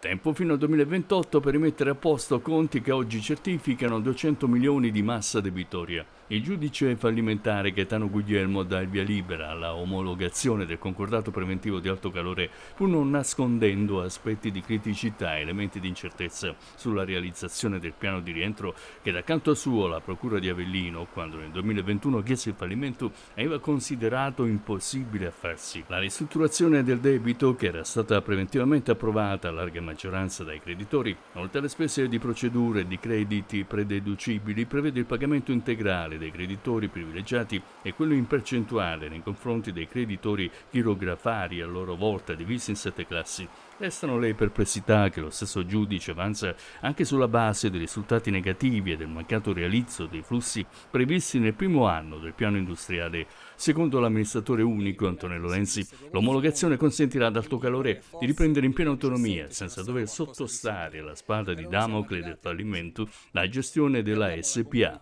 Tempo fino al 2028 per rimettere a posto conti che oggi certificano 200 milioni di massa debitoria. Il giudice fallimentare Gaetano Guglielmo dà il via libera alla omologazione del concordato preventivo di alto calore, pur non nascondendo aspetti di criticità e elementi di incertezza sulla realizzazione del piano di rientro che da canto suo la Procura di Avellino, quando nel 2021 chiese il fallimento, aveva considerato impossibile a farsi. La ristrutturazione del debito, che era stata preventivamente approvata largamente maggioranza dai creditori, oltre alle spese di procedure e di crediti prededucibili, prevede il pagamento integrale dei creditori privilegiati e quello in percentuale nei confronti dei creditori chirografari a loro volta divisi in sette classi. Restano le perplessità che lo stesso giudice avanza anche sulla base dei risultati negativi e del mancato realizzo dei flussi previsti nel primo anno del piano industriale. Secondo l'amministratore unico Antonello Lenzi, l'omologazione consentirà ad Alto Calore di riprendere in piena autonomia, senza senza dover sottostare alla spada di Damocle del fallimento la gestione della SPA.